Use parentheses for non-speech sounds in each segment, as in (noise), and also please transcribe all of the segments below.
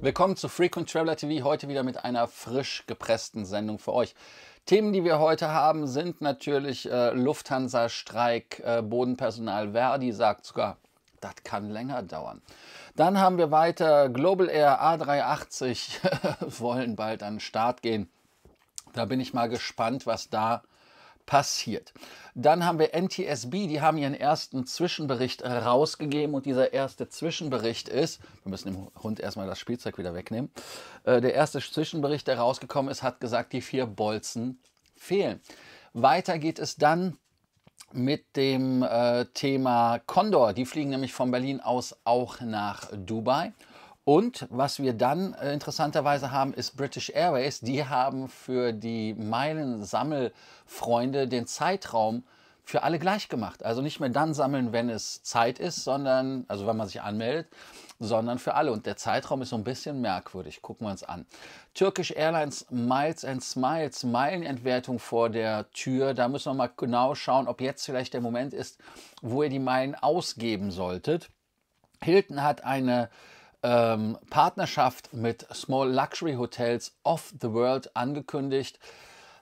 Willkommen zu Frequent Traveler TV, heute wieder mit einer frisch gepressten Sendung für euch. Themen, die wir heute haben, sind natürlich äh, Lufthansa-Streik, äh, Bodenpersonal Verdi sagt sogar, das kann länger dauern. Dann haben wir weiter Global Air A380 (laughs) wollen bald an den Start gehen. Da bin ich mal gespannt, was da passiert. Dann haben wir NTSB, die haben ihren ersten Zwischenbericht rausgegeben und dieser erste Zwischenbericht ist, wir müssen dem Hund erstmal das Spielzeug wieder wegnehmen, äh, der erste Zwischenbericht, der rausgekommen ist, hat gesagt, die vier Bolzen fehlen. Weiter geht es dann mit dem äh, Thema Condor. Die fliegen nämlich von Berlin aus auch nach Dubai. Und was wir dann äh, interessanterweise haben, ist British Airways. Die haben für die Meilensammelfreunde den Zeitraum für alle gleich gemacht. Also nicht mehr dann sammeln, wenn es Zeit ist, sondern, also wenn man sich anmeldet, sondern für alle. Und der Zeitraum ist so ein bisschen merkwürdig. Gucken wir uns an. Turkish Airlines Miles and Smiles, Meilenentwertung vor der Tür. Da müssen wir mal genau schauen, ob jetzt vielleicht der Moment ist, wo ihr die Meilen ausgeben solltet. Hilton hat eine ähm, Partnerschaft mit Small Luxury Hotels of the World angekündigt.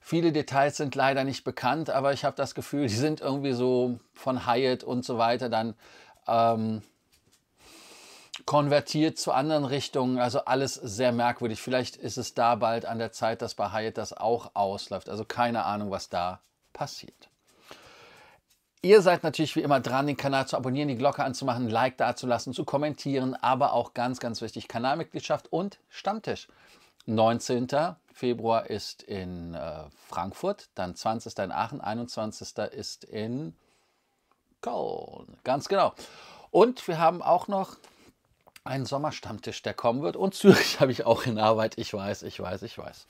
Viele Details sind leider nicht bekannt, aber ich habe das Gefühl, die sind irgendwie so von Hyatt und so weiter dann ähm, konvertiert zu anderen Richtungen. Also alles sehr merkwürdig. Vielleicht ist es da bald an der Zeit, dass bei Hyatt das auch ausläuft. Also keine Ahnung, was da passiert. Ihr seid natürlich wie immer dran, den Kanal zu abonnieren, die Glocke anzumachen, Like dazulassen, zu kommentieren, aber auch ganz, ganz wichtig, Kanalmitgliedschaft und Stammtisch. 19. Februar ist in äh, Frankfurt, dann 20. in Aachen, 21. ist in Köln. Ganz genau. Und wir haben auch noch einen Sommerstammtisch, der kommen wird. Und Zürich (laughs) habe ich auch in Arbeit. Ich weiß, ich weiß, ich weiß.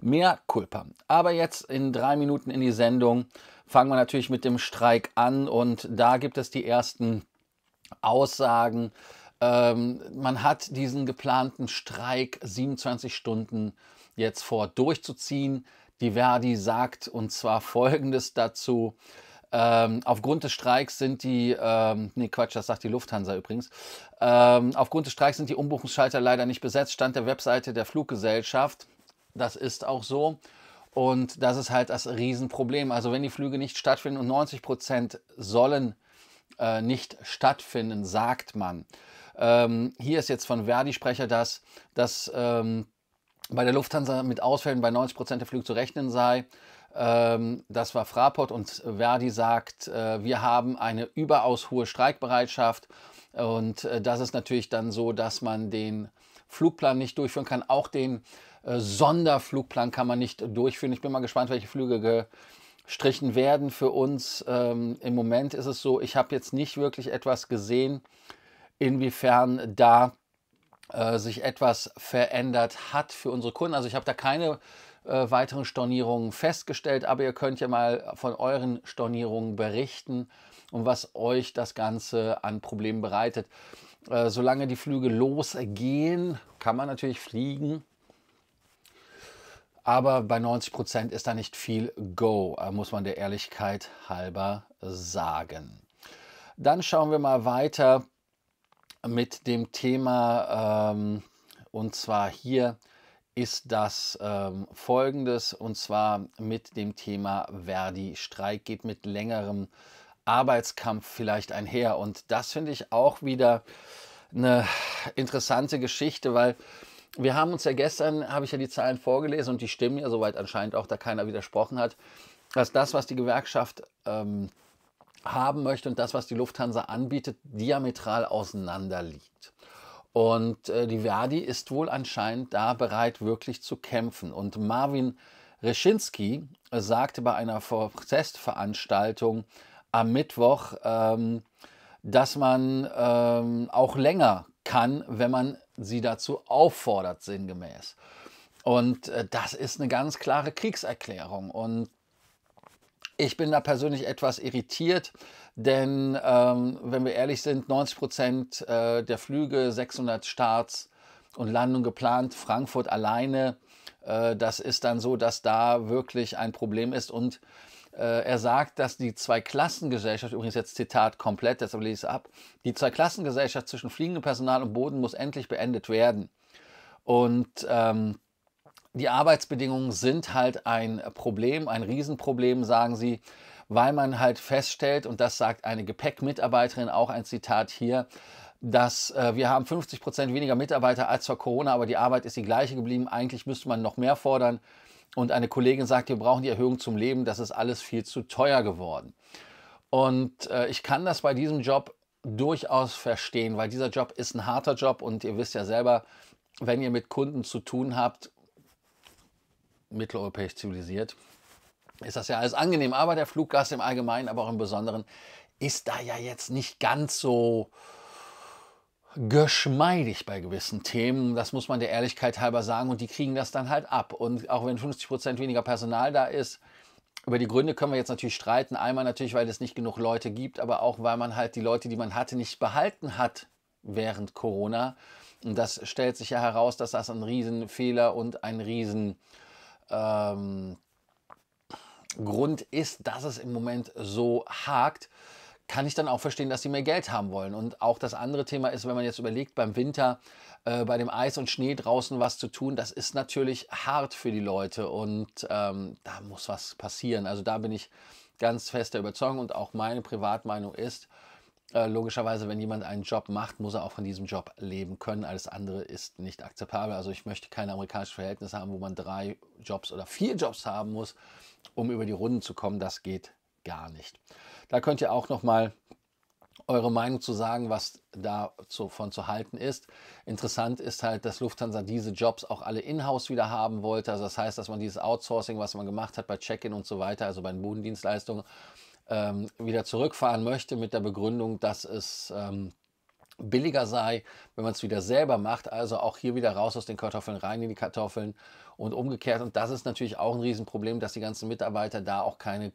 Mehr Kulpa. Aber jetzt in drei Minuten in die Sendung fangen wir natürlich mit dem Streik an und da gibt es die ersten Aussagen. Ähm, man hat diesen geplanten Streik 27 Stunden jetzt vor durchzuziehen. Die Verdi sagt und zwar folgendes dazu. Ähm, aufgrund des Streiks sind die, ähm, nee Quatsch, das sagt die Lufthansa übrigens, ähm, aufgrund des Streiks sind die Umbuchungsschalter leider nicht besetzt, stand der Webseite der Fluggesellschaft. Das ist auch so. Und das ist halt das Riesenproblem. Also wenn die Flüge nicht stattfinden und 90 Prozent sollen äh, nicht stattfinden, sagt man. Ähm, hier ist jetzt von Verdi-Sprecher, dass, dass ähm, bei der Lufthansa mit Ausfällen bei 90 Prozent der Flüge zu rechnen sei. Ähm, das war Fraport und Verdi sagt, äh, wir haben eine überaus hohe Streikbereitschaft. Und äh, das ist natürlich dann so, dass man den Flugplan nicht durchführen kann, auch den äh, Sonderflugplan kann man nicht durchführen. Ich bin mal gespannt, welche Flüge gestrichen werden für uns. Ähm, Im Moment ist es so, ich habe jetzt nicht wirklich etwas gesehen, inwiefern da äh, sich etwas verändert hat für unsere Kunden. Also ich habe da keine äh, weiteren Stornierungen festgestellt, aber ihr könnt ja mal von euren Stornierungen berichten und was euch das Ganze an Problemen bereitet. Äh, solange die Flüge losgehen, kann man natürlich fliegen. Aber bei 90 Prozent ist da nicht viel Go, äh, muss man der Ehrlichkeit halber sagen. Dann schauen wir mal weiter mit dem Thema, ähm, und zwar hier ist das ähm, folgendes, und zwar mit dem Thema Verdi. Streik geht mit längerem Arbeitskampf vielleicht einher. Und das finde ich auch wieder eine interessante Geschichte, weil wir haben uns ja gestern, habe ich ja die Zahlen vorgelesen und die stimmen ja soweit anscheinend auch, da keiner widersprochen hat, dass das, was die Gewerkschaft ähm, haben möchte und das, was die Lufthansa anbietet, diametral auseinander liegt. Und äh, die Verdi ist wohl anscheinend da bereit, wirklich zu kämpfen. Und Marvin Reschinski äh, sagte bei einer Prozessveranstaltung am Mittwoch, ähm, dass man ähm, auch länger kann, wenn man sie dazu auffordert, sinngemäß. Und äh, das ist eine ganz klare Kriegserklärung. Und ich bin da persönlich etwas irritiert, denn ähm, wenn wir ehrlich sind, 90 Prozent äh, der Flüge, 600 Starts und Landungen geplant, Frankfurt alleine, äh, das ist dann so, dass da wirklich ein Problem ist. Und äh, er sagt, dass die Zweiklassengesellschaft, übrigens jetzt Zitat komplett, deshalb lese ich es ab, die Zweiklassengesellschaft zwischen fliegendem Personal und Boden muss endlich beendet werden. Und ähm, die Arbeitsbedingungen sind halt ein Problem, ein Riesenproblem, sagen sie, weil man halt feststellt, und das sagt eine Gepäckmitarbeiterin, auch ein Zitat hier, dass äh, wir haben 50 Prozent weniger Mitarbeiter als vor Corona, aber die Arbeit ist die gleiche geblieben. Eigentlich müsste man noch mehr fordern und eine Kollegin sagt, wir brauchen die Erhöhung zum Leben, das ist alles viel zu teuer geworden. Und äh, ich kann das bei diesem Job durchaus verstehen, weil dieser Job ist ein harter Job und ihr wisst ja selber, wenn ihr mit Kunden zu tun habt, mitteleuropäisch zivilisiert, ist das ja alles angenehm. Aber der Fluggast im Allgemeinen, aber auch im Besonderen, ist da ja jetzt nicht ganz so geschmeidig bei gewissen Themen. Das muss man der Ehrlichkeit halber sagen. Und die kriegen das dann halt ab. Und auch wenn 50 Prozent weniger Personal da ist, über die Gründe können wir jetzt natürlich streiten. Einmal natürlich, weil es nicht genug Leute gibt, aber auch, weil man halt die Leute, die man hatte, nicht behalten hat während Corona. Und das stellt sich ja heraus, dass das ein Riesenfehler und ein Riesengrund Ähm, ist, dass es im Moment so hakt kann ich dann auch verstehen, dass sie mehr Geld haben wollen. Und auch das andere Thema ist, wenn man jetzt überlegt, beim Winter äh, bei dem Eis und Schnee draußen was zu tun, das ist natürlich hart für die Leute und ähm, da muss was passieren. Also da bin ich ganz fester Überzeugung und auch meine Privatmeinung ist, äh, logischerweise, wenn jemand einen Job macht, muss er auch von diesem Job leben können. Alles andere ist nicht akzeptabel. Also ich möchte keine amerikanischen Verhältnisse haben, wo man drei Jobs oder vier Jobs haben muss, um über die Runden zu kommen. Das geht gar nicht. Da könnt ihr auch nochmal eure Meinung zu sagen, was davon zu halten ist. Interessant ist halt, dass Lufthansa diese Jobs auch alle in-house wieder haben wollte. Also das heißt, dass man dieses Outsourcing, was man gemacht hat bei Check-in und so weiter, also bei den Bodendienstleistungen, ähm, wieder zurückfahren möchte mit der Begründung, dass es ähm, billiger sei, wenn man es wieder selber macht. Also auch hier wieder raus aus den Kartoffeln, rein in die Kartoffeln und umgekehrt. Und das ist natürlich auch ein Riesenproblem, dass die ganzen Mitarbeiter da auch keine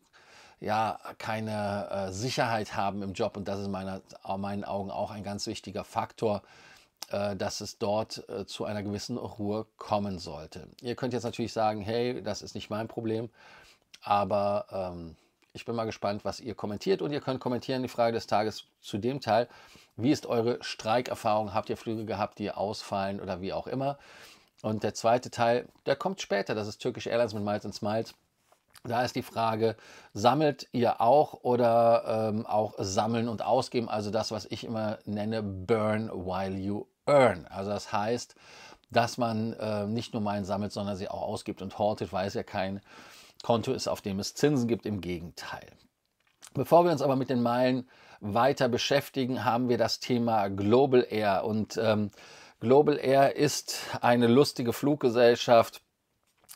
ja keine äh, Sicherheit haben im Job und das ist meiner, meinen Augen auch ein ganz wichtiger Faktor, äh, dass es dort äh, zu einer gewissen Ruhe kommen sollte. Ihr könnt jetzt natürlich sagen, hey, das ist nicht mein Problem, aber ähm, ich bin mal gespannt, was ihr kommentiert und ihr könnt kommentieren die Frage des Tages zu dem Teil, wie ist eure Streikerfahrung? Habt ihr Flüge gehabt, die ausfallen oder wie auch immer? Und der zweite Teil, der kommt später, das ist Turkish Airlines mit Miles and Smiles da ist die Frage, sammelt ihr auch oder ähm, auch sammeln und ausgeben, also das, was ich immer nenne, burn while you earn. Also das heißt, dass man äh, nicht nur Meilen sammelt, sondern sie auch ausgibt und hortet, weil es ja kein Konto ist, auf dem es Zinsen gibt, im Gegenteil. Bevor wir uns aber mit den Meilen weiter beschäftigen, haben wir das Thema Global Air. Und ähm, Global Air ist eine lustige Fluggesellschaft.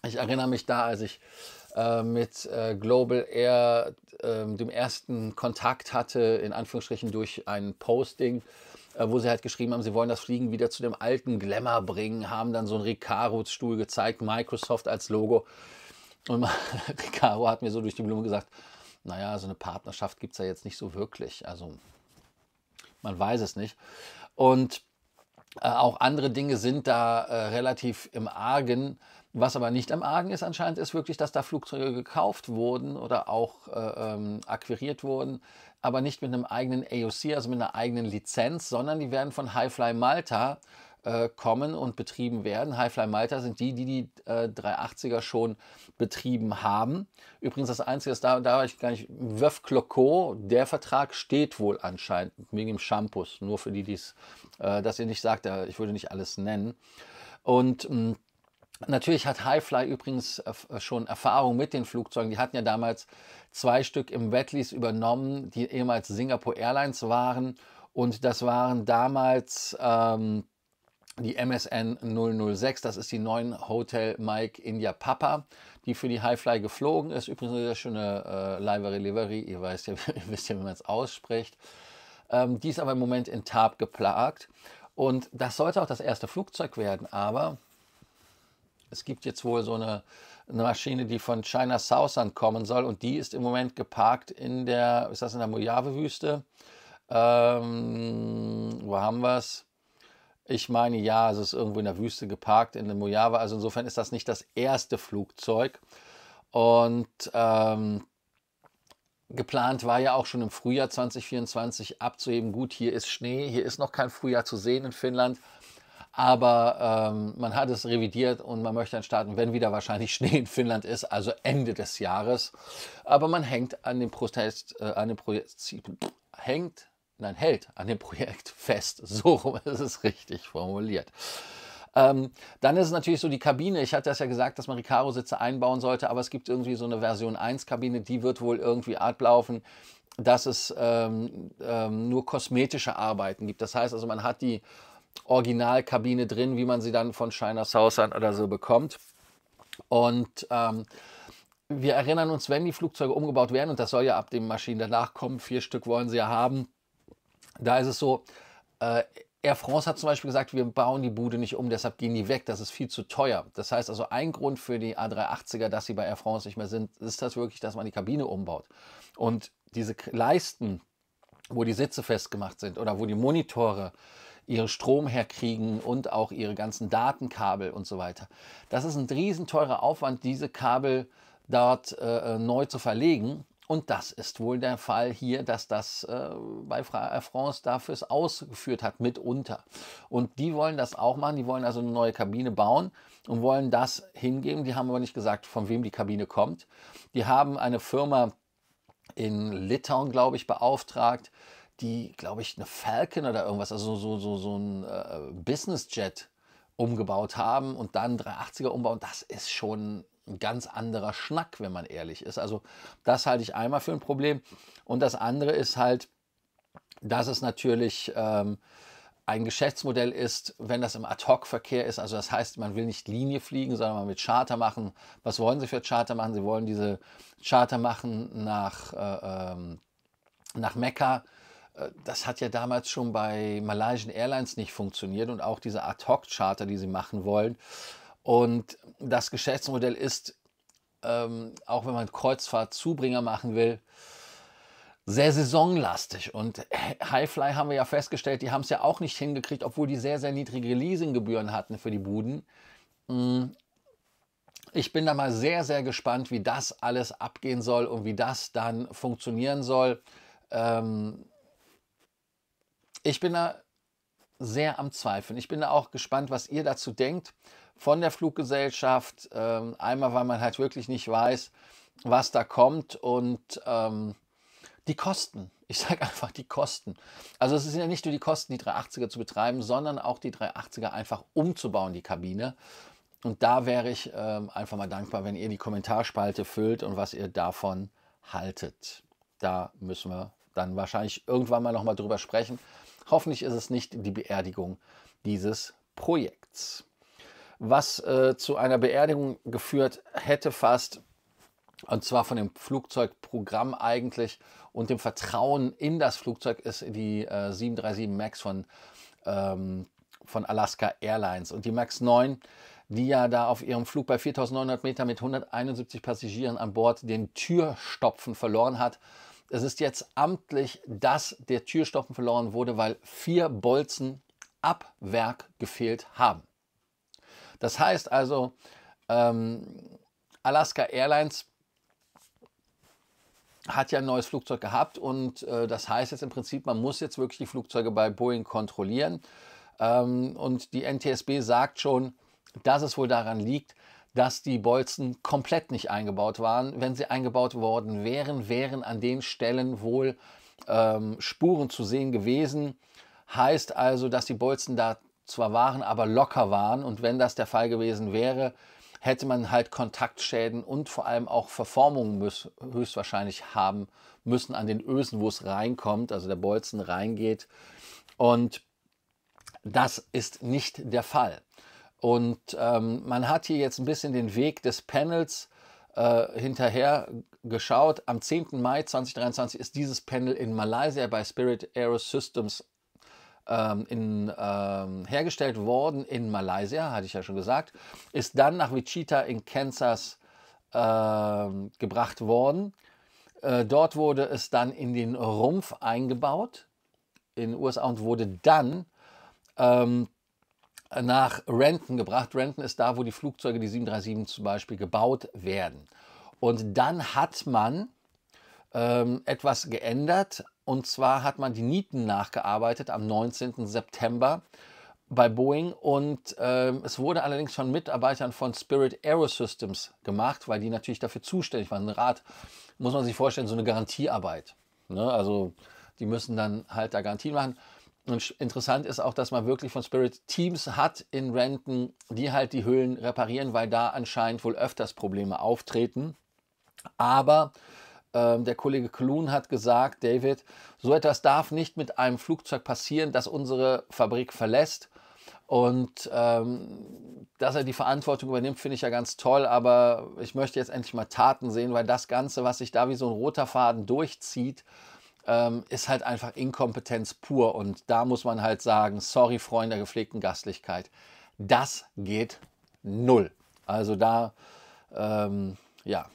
Ich erinnere mich da, als ich äh, mit äh, Global Air äh, dem ersten Kontakt hatte, in Anführungsstrichen durch ein Posting, äh, wo sie halt geschrieben haben, sie wollen das Fliegen wieder zu dem alten Glamour bringen, haben dann so einen Recaro-Stuhl gezeigt, Microsoft als Logo. Und (laughs) Recaro hat mir so durch die Blume gesagt, naja, so eine Partnerschaft gibt es ja jetzt nicht so wirklich. Also man weiß es nicht. Und äh, auch andere Dinge sind da äh, relativ im Argen. Was aber nicht am Argen ist anscheinend, ist wirklich, dass da Flugzeuge gekauft wurden oder auch äh, ähm, akquiriert wurden, aber nicht mit einem eigenen AOC, also mit einer eigenen Lizenz, sondern die werden von Highfly Malta äh, kommen und betrieben werden. Highfly Malta sind die, die die äh, 380er schon betrieben haben. Übrigens das Einzige, ist, da, da war ich gar nicht, Wöf Kloko, der Vertrag steht wohl anscheinend wegen dem Shampoos, nur für die, die es, äh, dass ihr nicht sagt, äh, ich würde nicht alles nennen. Und mh, hm, Natürlich hat Highfly übrigens äh, äh, schon Erfahrung mit den Flugzeugen. Die hatten ja damals zwei Stück im Wetlease übernommen, die ehemals Singapore Airlines waren. Und das waren damals ähm, die MSN 006. Das ist die neuen Hotel Mike India Papa, die für die Highfly geflogen ist. Übrigens eine sehr schöne äh, Livery Livery. Ihr, weißt ja, (laughs) ihr wisst ja, wie man es ausspricht. Ähm, die ist aber im Moment in Tarp geplagt. Und das sollte auch das erste Flugzeug werden. Aber es gibt jetzt wohl so eine, eine, Maschine, die von China Southern kommen soll und die ist im Moment geparkt in der, ist das in der Mojave-Wüste? Ähm, wo haben wir es? Ich meine, ja, es ist irgendwo in der Wüste geparkt, in der Mojave. Also insofern ist das nicht das erste Flugzeug. Und ähm, geplant war ja auch schon im Frühjahr 2024 abzuheben. Gut, hier ist Schnee, hier ist noch kein Frühjahr zu sehen in Finnland aber ähm, man hat es revidiert und man möchte dann starten, wenn wieder wahrscheinlich (laughs) Schnee in Finnland ist, also Ende des Jahres. Aber man hängt an dem Protest, äh, an dem Projekt, hängt, nein, hält an dem Projekt (laughs) fest. So ist es richtig formuliert. Ähm, dann ist es natürlich so die Kabine. Ich hatte das ja gesagt, dass man Recaro-Sitze einbauen sollte, aber es gibt irgendwie so eine Version 1-Kabine, die wird wohl irgendwie ablaufen dass es ähm, ähm, nur kosmetische Arbeiten gibt. Das heißt also, man hat die Originalkabine drin, wie man sie dann von China Southern oder so bekommt. Und ähm, wir erinnern uns, wenn die Flugzeuge umgebaut werden, und das soll ja ab dem Maschinen danach kommen, vier Stück wollen sie ja haben, da ist es so, äh, Air France hat zum Beispiel gesagt, wir bauen die Bude nicht um, deshalb gehen die weg, das ist viel zu teuer. Das heißt also, ein Grund für die A380er, dass sie bei Air France nicht mehr sind, ist das wirklich, dass man die Kabine umbaut. Und diese Leisten, wo die Sitze festgemacht sind oder wo die Monitore äh, ihren Strom herkriegen und auch ihre ganzen Datenkabel und so weiter. Das ist ein riesenteurer Aufwand, diese Kabel dort äh, neu zu verlegen. Und das ist wohl der Fall hier, dass das äh, bei Air äh, France dafür ausgeführt hat, mitunter. Und die wollen das auch machen, die wollen also eine neue Kabine bauen und wollen das hingeben. Die haben aber nicht gesagt, von wem die Kabine kommt. Die haben eine Firma in Litauen, glaube ich, beauftragt, die, glaube ich, eine Falcon oder irgendwas, also so, so, so ein äh, Business Jet umgebaut haben und dann 380er umbauen. Das ist schon ein ganz anderer Schnack, wenn man ehrlich ist. Also das halte ich einmal für ein Problem. Und das andere ist halt, dass es natürlich ähm, ein Geschäftsmodell ist, wenn das im Ad-Hoc-Verkehr ist. Also das heißt, man will nicht Linie fliegen, sondern man will Charter machen. Was wollen Sie für Charter machen? Sie wollen diese Charter machen nach, äh, ähm, nach Mekka äh, das hat ja damals schon bei Malaysian Airlines nicht funktioniert und auch diese Ad-Hoc-Charter, die sie machen wollen. Und das Geschäftsmodell ist, ähm, auch wenn man Kreuzfahrtzubringer machen will, sehr saisonlastig. Und Highfly haben wir ja festgestellt, die haben es ja auch nicht hingekriegt, obwohl die sehr, sehr niedrige Leasinggebühren hatten für die Buden. Hm. Ich bin da mal sehr, sehr gespannt, wie das alles abgehen soll und wie das dann funktionieren soll. Ähm, ich bin da sehr am Zweifeln. Ich bin da auch gespannt, was ihr dazu denkt von der Fluggesellschaft. Ähm, einmal, weil man halt wirklich nicht weiß, was da kommt und ähm, die Kosten. Ich sage (laughs) einfach die Kosten. Also es sind ja nicht nur die Kosten, die 380er zu betreiben, sondern auch die 380er einfach umzubauen, die Kabine. Und da wäre ich ähm, einfach mal dankbar, wenn ihr die Kommentarspalte füllt und was ihr davon haltet. Da müssen wir dann wahrscheinlich irgendwann mal nochmal drüber sprechen. Hoffentlich ist es nicht die Beerdigung dieses Projekts. Was äh, zu einer Beerdigung geführt hätte fast, und zwar von dem Flugzeugprogramm eigentlich und dem Vertrauen in das Flugzeug, ist die äh, 737 MAX von, ähm, von Alaska Airlines. Und die MAX 9 die ja da auf ihrem Flug bei 4900 Meter mit 171 Passagieren an Bord den Türstopfen verloren hat es ist jetzt amtlich, dass der Türstoppen verloren wurde, weil vier Bolzen ab Werk gefehlt haben. Das heißt also, ähm, Alaska Airlines hat ja ein neues Flugzeug gehabt und äh, das heißt jetzt im Prinzip, man muss jetzt wirklich die Flugzeuge bei Boeing kontrollieren. Ähm, und die NTSB sagt schon, dass es wohl daran liegt, dass die Bolzen komplett nicht eingebaut waren. Wenn sie eingebaut worden wären, wären an den Stellen wohl ähm, Spuren zu sehen gewesen. Heißt also, dass die Bolzen da zwar waren, aber locker waren. Und wenn das der Fall gewesen wäre, hätte man halt Kontaktschäden und vor allem auch Verformungen müß, höchstwahrscheinlich haben müssen an den Ösen, wo es reinkommt, also der Bolzen reingeht. Und das ist nicht der Fall. Und ähm, man hat hier jetzt ein bisschen den Weg des Panels äh, hinterher geschaut. Am 10. Mai 2023 ist dieses Panel in Malaysia bei Spirit Aerosystems ähm, in, ähm, hergestellt worden. In Malaysia, hatte ich ja schon gesagt. Ist dann nach Wichita in Kansas äh, gebracht worden. Äh, dort wurde es dann in den Rumpf eingebaut in den USA und wurde dann ähm, nach Renton gebracht. Renton ist da, wo die Flugzeuge, die 737 zum Beispiel, gebaut werden. Und dann hat man ähm, etwas geändert. Und zwar hat man die Nieten nachgearbeitet am 19. September bei Boeing. Und ähm, es wurde allerdings von Mitarbeitern von Spirit Aerosystems gemacht, weil die natürlich dafür zuständig waren. Ein Rad, muss man sich vorstellen, so eine Garantiearbeit. Ne? Also die müssen dann halt da Garantien machen. Und interessant ist auch, dass man wirklich von Spirit Teams hat in Renton, die halt die Höhlen reparieren, weil da anscheinend wohl öfters Probleme auftreten. Aber ähm, der Kollege Kloon hat gesagt, David, so etwas darf nicht mit einem Flugzeug passieren, das unsere Fabrik verlässt. Und ähm, dass er die Verantwortung übernimmt, finde ich ja ganz toll, aber ich möchte jetzt endlich mal Taten sehen, weil das Ganze, was sich da wie so ein roter Faden durchzieht, ähm, ist halt einfach Inkompetenz pur. Und da muss man halt sagen, sorry, Freunde der gepflegten Gastlichkeit, das geht null. Also da, ähm, ja,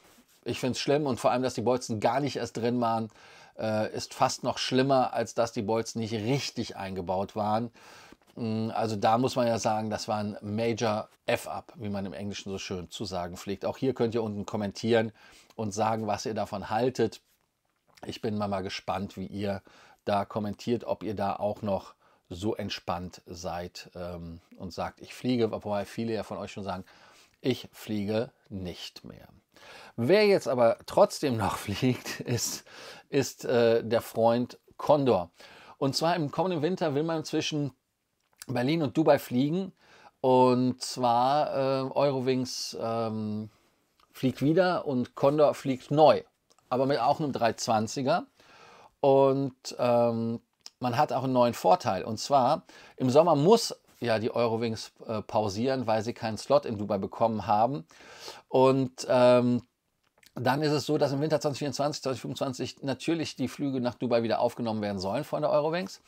ich finde es schlimm und vor allem, dass die Bolzen gar nicht erst drin waren, äh, ist fast noch schlimmer, als dass die Bolzen nicht richtig eingebaut waren. Mm, also da muss man ja sagen, das war ein Major F-Up, wie man im Englischen so schön zu sagen pflegt. Auch hier könnt ihr unten kommentieren und sagen, was ihr davon haltet. Ich bin mal, mal gespannt, wie ihr da kommentiert, ob ihr da auch noch so entspannt seid ähm, und sagt, ich fliege, wobei viele ja von euch schon sagen, ich fliege nicht mehr. Wer jetzt aber trotzdem noch (laughs) fliegt, ist, ist äh, der Freund Condor. Und zwar im kommenden Winter will man zwischen Berlin und Dubai fliegen. Und zwar äh, Eurowings ähm, fliegt wieder und Condor fliegt neu aber mit auch einem 320er. Und ähm, man hat auch einen neuen Vorteil. Und zwar, im Sommer muss ja die Eurowings äh, pausieren, weil sie keinen Slot in Dubai bekommen haben. Und ähm, dann ist es so, dass im Winter 2024, 2025 natürlich die Flüge nach Dubai wieder aufgenommen werden sollen von der Eurowings.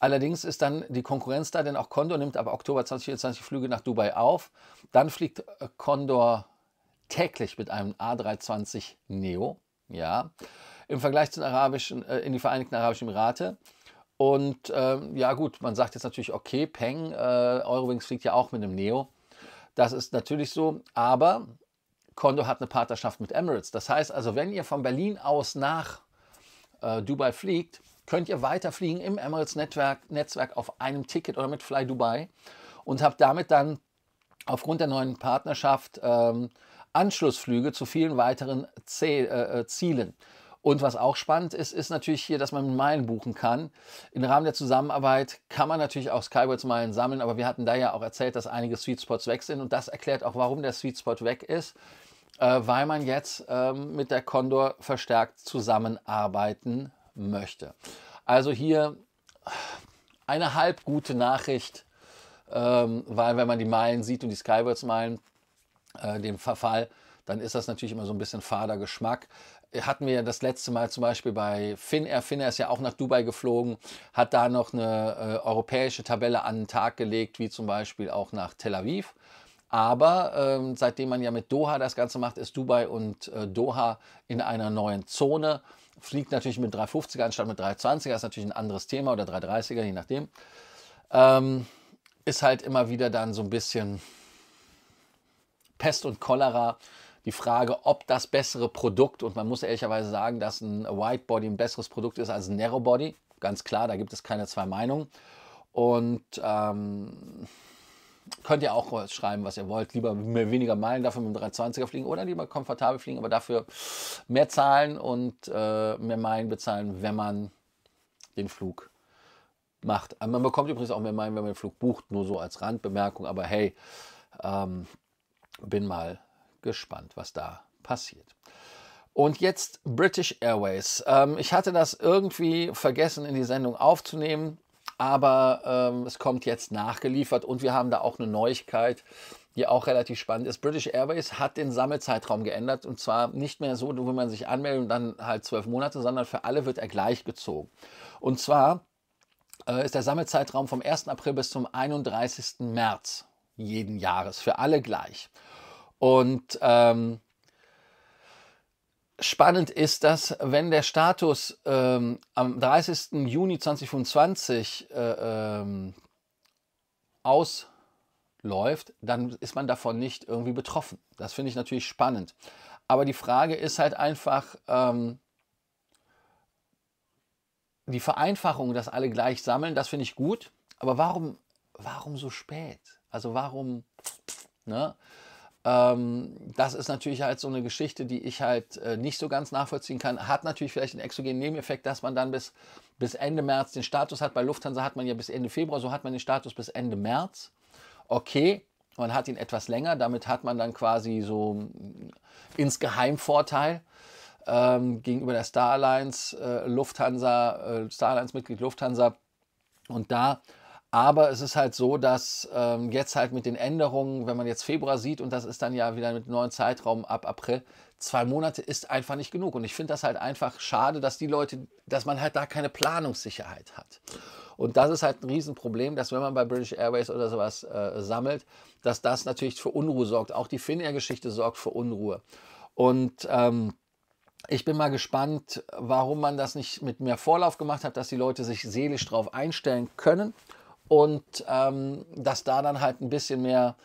Allerdings ist dann die Konkurrenz da, denn auch Condor nimmt ab Oktober 2024 Flüge nach Dubai auf. Dann fliegt äh, Condor täglich mit einem A320 Neo ja, im Vergleich zum Arabischen, äh, in die Vereinigten Arabischen Emirate. Und ähm, ja gut, man sagt jetzt natürlich, okay, Peng, äh, Eurowings fliegt ja auch mit einem Neo. Das ist natürlich so, aber Kondo hat eine Partnerschaft mit Emirates. Das heißt also, wenn ihr von Berlin aus nach äh, Dubai fliegt, könnt ihr weiterfliegen im Emirates-Netzwerk Netzwerk auf einem Ticket oder mit Fly Dubai und habt damit dann aufgrund der neuen Partnerschaft ähm, Anschlussflüge zu vielen weiteren äh, äh, Zielen. Und was auch spannend ist, ist natürlich hier, dass man Meilen buchen kann. Im Rahmen der Zusammenarbeit kann man natürlich auch Skywards Meilen sammeln, aber wir hatten da ja auch erzählt, dass einige Sweet Spots weg sind und das erklärt auch, warum der Sweet Spot weg ist, äh, weil man jetzt ähm, mit der Condor verstärkt zusammenarbeiten möchte. Also hier eine halb gute Nachricht, ähm, weil wenn man die Meilen sieht und die Skywards Meilen, äh, dem Verfall, dann ist das natürlich immer so ein bisschen fader Geschmack. Äh, hatten wir das letzte Mal zum Beispiel bei Finnair. Finnair ist ja auch nach Dubai geflogen, hat da noch eine äh, europäische Tabelle an den Tag gelegt, wie zum Beispiel auch nach Tel Aviv. Aber ähm, seitdem man ja mit Doha das Ganze macht, ist Dubai und äh, Doha in einer neuen Zone. Fliegt natürlich mit 350er anstatt mit 320er, ist natürlich ein anderes Thema oder 330er, je nachdem. Ähm, ist halt immer wieder dann so ein bisschen Pest und Cholera die Frage, ob das bessere Produkt, und man muss ehrlicherweise sagen, dass ein White Body ein besseres Produkt ist als ein Narrow Body, ganz klar, da gibt es keine zwei Meinungen. Und ähm, könnt ihr auch schreiben, was ihr wollt. Lieber mehr, weniger Meilen, dafür mit dem 320er fliegen oder lieber komfortabel fliegen, aber dafür mehr zahlen und äh, mehr Meilen bezahlen, wenn man den Flug macht. Man bekommt übrigens auch mehr Meilen, wenn man den Flug bucht, nur so als Randbemerkung, aber hey, ähm, bin mal gespannt, was da passiert. Und jetzt British Airways. Ähm, ich hatte das irgendwie vergessen in die Sendung aufzunehmen, aber ähm, es kommt jetzt nachgeliefert und wir haben da auch eine Neuigkeit, die auch relativ spannend ist. British Airways hat den Sammelzeitraum geändert und zwar nicht mehr so, wo man sich anmeldet und dann halt zwölf Monate, sondern für alle wird er gleich gezogen. Und zwar äh, ist der Sammelzeitraum vom 1. April bis zum 31. März jeden Jahres, für alle gleich. Und ähm, spannend ist, dass wenn der Status ähm, am 30. Juni 2025 äh, ähm, ausläuft, dann ist man davon nicht irgendwie betroffen. Das finde ich natürlich spannend. Aber die Frage ist halt einfach, ähm, die Vereinfachung, dass alle gleich sammeln, das finde ich gut. Aber warum, warum so spät? Also warum, ne? Ähm, das ist natürlich halt so eine Geschichte, die ich halt äh, nicht so ganz nachvollziehen kann. Hat natürlich vielleicht einen exogenen Nebeneffekt, dass man dann bis, bis Ende März den Status hat. Bei Lufthansa hat man ja bis Ende Februar, so hat man den Status bis Ende März. Okay, man hat ihn etwas länger, damit hat man dann quasi so mm, insgeheim Vorteil ähm, gegenüber der Starlines, äh, Lufthansa, äh, Starlines-Mitglied Lufthansa. Und da aber es ist halt so, dass ähm, jetzt halt mit den Änderungen, wenn man jetzt Februar sieht und das ist dann ja wieder mit neuen Zeitraum ab April, zwei Monate ist einfach nicht genug. Und ich finde das halt einfach schade, dass die Leute, dass man halt da keine Planungssicherheit hat. Und das ist halt ein Riesenproblem, dass wenn man bei British Airways oder sowas äh, sammelt, dass das natürlich für Unruhe sorgt. Auch die Finnair-Geschichte sorgt für Unruhe. Und ähm, ich bin mal gespannt, warum man das nicht mit mehr Vorlauf gemacht hat, dass die Leute sich seelisch darauf einstellen können und ähm, dass da dann halt ein bisschen mehr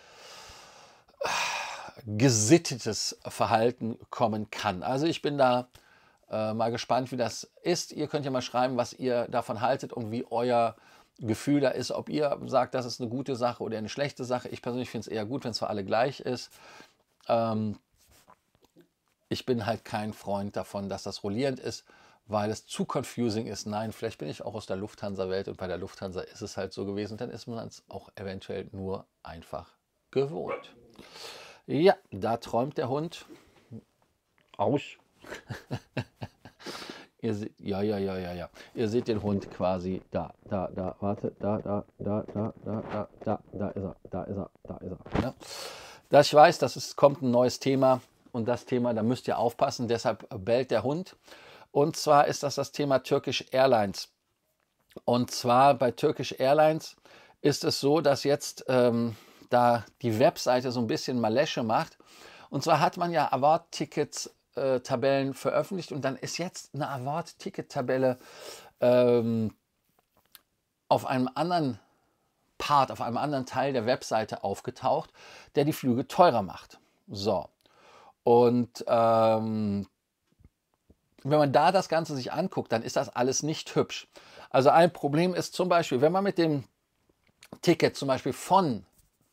äh, gesittetes Verhalten kommen kann. Also ich bin da äh, mal gespannt, wie das ist. Ihr könnt ja mal schreiben, was ihr davon haltet und wie euer Gefühl da ist, ob ihr sagt, das ist eine gute Sache oder eine schlechte Sache. Ich persönlich finde es eher gut, wenn es für alle gleich ist. Ähm, ich bin halt kein Freund davon, dass das rollierend ist weil es zu confusing ist. Nein, vielleicht bin ich auch aus der Lufthansa-Welt und bei der Lufthansa ist es halt so gewesen. Dann ist man es auch eventuell nur einfach gewohnt. Ja, da träumt der Hund aus. (laughs) Ihr seht, ja, ja, ja, ja, ja. Ihr seht den Hund quasi da, da, da, warte, da, da, da, da, da, da, da, da ist er, da ist er, da ist er. Ja. Ne? Da ich weiß, das ist, kommt ein neues Thema und das Thema, da müsst ihr aufpassen, deshalb bellt der Hund. Und zwar ist das das Thema Turkish Airlines. Und zwar bei Turkish Airlines ist es so, dass jetzt ähm, da die Webseite so ein bisschen Maläsche macht. Und zwar hat man ja Award-Tickets-Tabellen äh, veröffentlicht und dann ist jetzt eine Award-Ticket-Tabelle ähm, auf einem anderen Part, auf einem anderen Teil der Webseite aufgetaucht, der die Flüge teurer macht. So. Und ähm, und wenn man da das Ganze sich anguckt, dann ist das alles nicht hübsch. Also ein Problem ist zum Beispiel, wenn man mit dem Ticket zum Beispiel von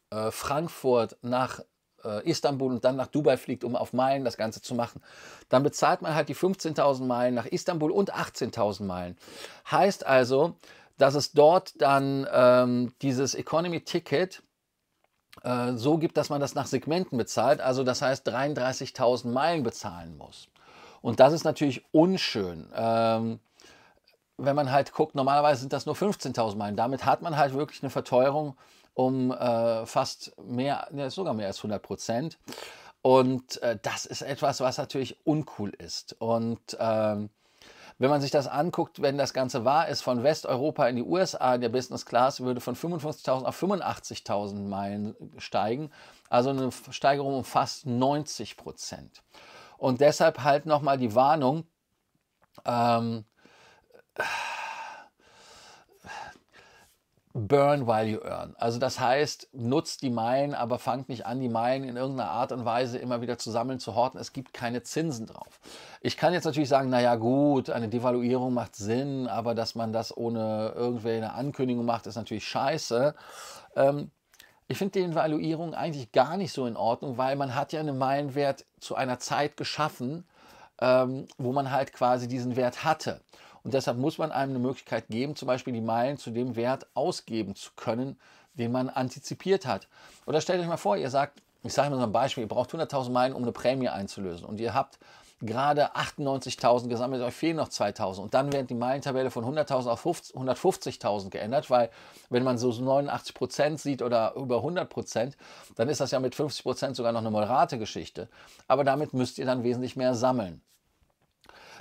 äh, Frankfurt nach äh, Istanbul und dann nach Dubai fliegt, um auf Meilen das Ganze zu machen, dann bezahlt man halt die 15.000 Meilen nach Istanbul und 18.000 Meilen. Heißt also, dass es dort dann ähm, dieses Economy-Ticket äh, so gibt, dass man das nach Segmenten bezahlt, also das heißt 33.000 Meilen bezahlen muss. Und das ist natürlich unschön. Ähm, wenn man halt guckt, normalerweise sind das nur 15.000 Meilen. Damit hat man halt wirklich eine Verteuerung um äh, fast mehr, ja, sogar mehr als 100 Prozent. Und äh, das ist etwas, was natürlich uncool ist. Und ähm, wenn man sich das anguckt, wenn das Ganze wahr ist, von Westeuropa in die USA in der Business Class würde von 55.000 auf 85.000 Meilen steigen. Also eine Steigerung um fast 90 Prozent. Und deshalb halt nochmal die Warnung, ähm, Burn while you earn. Also das heißt, nutzt die Meilen, aber fangt nicht an, die Meilen in irgendeiner Art und Weise immer wieder zu sammeln, zu horten. Es gibt keine Zinsen drauf. Ich kann jetzt natürlich sagen, naja gut, eine Devaluierung macht Sinn, aber dass man das ohne irgendwelche Ankündigung macht, ist natürlich scheiße. Ähm, ich finde die Evaluierung eigentlich gar nicht so in Ordnung, weil man hat ja einen Meilenwert zu einer Zeit geschaffen, ähm, wo man halt quasi diesen Wert hatte. Und deshalb muss man einem eine Möglichkeit geben, zum Beispiel die Meilen zu dem Wert ausgeben zu können, den man antizipiert hat. Oder stellt euch mal vor, ihr sagt, ich sage mal so ein Beispiel, ihr braucht 100.000 Meilen, um eine Prämie einzulösen. Und ihr habt gerade 98.000 gesammelt, euch fehlen noch 2.000. Und dann wird die Meilentabelle von 100.000 auf 150.000 geändert, weil wenn man so 89 Prozent sieht oder über 100 Prozent, dann ist das ja mit 50 Prozent sogar noch eine moderate Geschichte. Aber damit müsst ihr dann wesentlich mehr sammeln.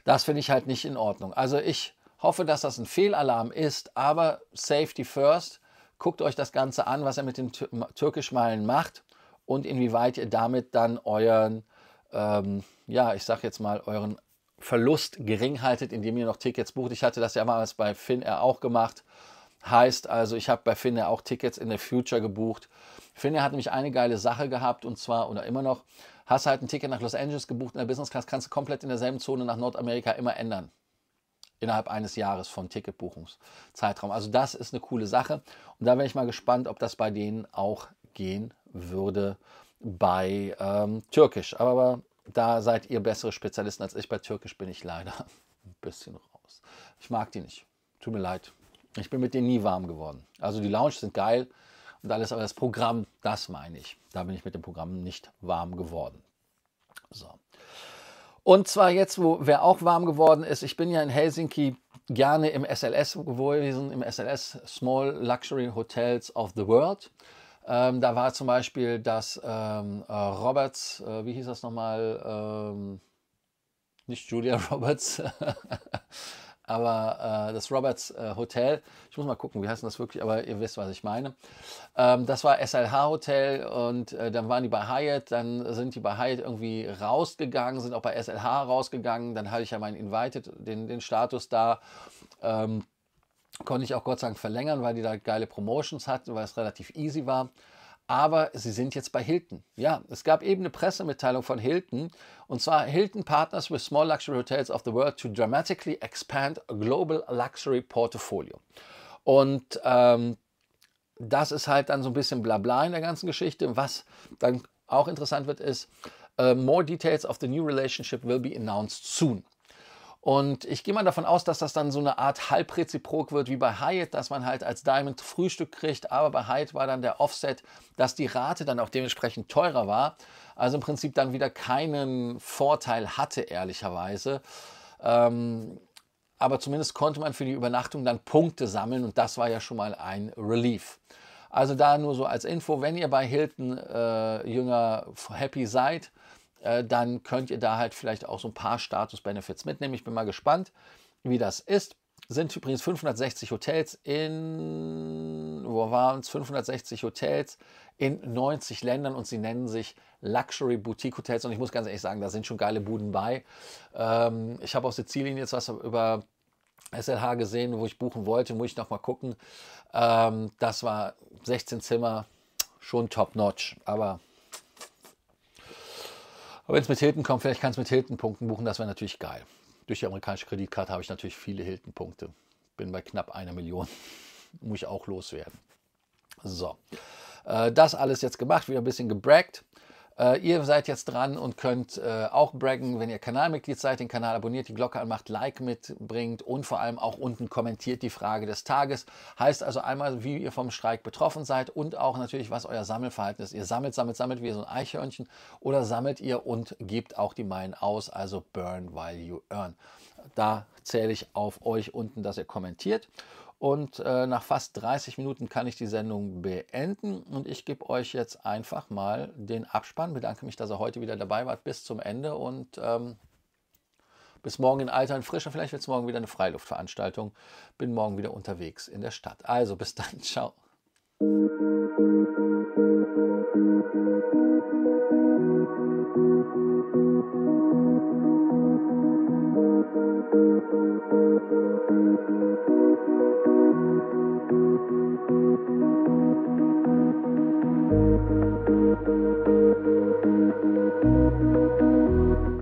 Das finde ich halt nicht in Ordnung. Also ich hoffe, dass das ein Fehlalarm ist, aber Safety First, guckt euch das Ganze an, was er mit den Tür Türkischmeilen macht und inwieweit ihr damit dann euren ähm, ja, ich sag jetzt mal, euren Verlust gering haltet, indem ihr noch Tickets bucht. Ich hatte das ja damals bei Finnair auch gemacht. Heißt also, ich habe bei Finnair auch Tickets in der Future gebucht. Finnair hat nämlich eine geile Sache gehabt und zwar, oder immer noch, hast halt ein Ticket nach Los Angeles gebucht in der Business Class, kannst du komplett in derselben Zone nach Nordamerika immer ändern. Innerhalb eines Jahres vom Ticketbuchungszeitraum. Also das ist eine coole Sache. Und da bin ich mal gespannt, ob das bei denen auch gehen würde bei ähm, Türkisch. Aber, aber da seid ihr bessere Spezialisten als ich. Bei Türkisch bin ich leider (laughs) ein bisschen raus. Ich mag die nicht. Tut mir leid. Ich bin mit denen nie warm geworden. Also die Lounge sind geil und alles, aber das Programm, das meine ich. Da bin ich mit dem Programm nicht warm geworden. So. Und zwar jetzt, wo wer auch warm geworden ist, ich bin ja in Helsinki gerne im SLS gewesen, im SLS Small Luxury Hotels of the World. Ähm, da war zum Beispiel, das ähm, äh, Roberts, äh, wie hieß das nochmal, ähm, nicht Julia (laughs) Roberts, aber äh, das Roberts äh, Hotel, ich muss mal gucken, wie heißt das wirklich, aber ihr wisst, was ich meine. Ähm, das war SLH Hotel und äh, dann waren die bei Hyatt, dann sind die bei Hyatt irgendwie rausgegangen, sind auch bei SLH rausgegangen, dann hatte ich ja meinen Invited, den, den Status da. Ähm, Konnte ich auch Gott sagen verlängern, weil die da geile Promotions hatten, weil es relativ easy war. Aber sie sind jetzt bei Hilton. Ja, es gab eben eine Pressemitteilung von Hilton. Und zwar Hilton Partners with Small Luxury Hotels of the World to dramatically expand a global luxury portfolio. Und ähm, das ist halt dann so ein bisschen Blabla in der ganzen Geschichte. Was dann auch interessant wird, ist, uh, more details of the new relationship will be announced soon. Und ich gehe mal davon aus, dass das dann so eine Art Halbreziprok wird wie bei Hyatt, dass man halt als Diamond Frühstück kriegt, aber bei Hyatt war dann der Offset, dass die Rate dann auch dementsprechend teurer war. Also im Prinzip dann wieder keinen Vorteil hatte, ehrlicherweise. Ähm, aber zumindest konnte man für die Übernachtung dann Punkte sammeln und das war ja schon mal ein Relief. Also da nur so als Info, wenn ihr bei Hilton äh, Jünger happy seid, äh, dann könnt ihr da halt vielleicht auch so ein paar Status-Benefits mitnehmen. Ich bin mal gespannt, wie das ist. Sind übrigens 560 Hotels in, wo waren es? 560 Hotels in 90 Ländern und sie nennen sich Luxury Boutique Hotels. Und ich muss ganz ehrlich sagen, da sind schon geile Buden bei. Ähm, ich habe aus Sizilien jetzt was über SLH gesehen, wo ich buchen wollte, muss ich nochmal gucken. Ähm, das war 16 Zimmer, schon top notch. Aber aber wenn es mit Hilton kommt, vielleicht kann es mit Hilton-Punkten buchen, das wäre natürlich geil. Durch die amerikanische Kreditkarte habe ich natürlich viele Hilton-Punkte. Bin bei knapp einer Million. (laughs) Muss ich auch loswerden. So, äh, das alles jetzt gemacht, wieder ein bisschen gebraggt. Äh, ihr seid jetzt dran und könnt äh, auch braggen, wenn ihr Kanalmitglied seid, den Kanal abonniert, die Glocke anmacht, Like mitbringt und vor allem auch unten kommentiert die Frage des Tages. Heißt also einmal, wie ihr vom Streik betroffen seid und auch natürlich, was euer Sammelverhalten ist. Ihr sammelt, sammelt, sammelt wie so ein Eichhörnchen oder sammelt ihr und gebt auch die Meilen aus, also burn while you earn. Da zähle ich auf euch unten, dass ihr kommentiert. Und äh, nach fast 30 Minuten kann ich die Sendung beenden. Und ich gebe euch jetzt einfach mal den Abspann. Bedanke mich, dass ihr heute wieder dabei wart bis zum Ende. Und ähm, bis morgen in Alter und Frische. Vielleicht wird es morgen wieder eine Freiluftveranstaltung. Bin morgen wieder unterwegs in der Stadt. Also bis dann. (laughs) Ciao. Thank you. Thank you.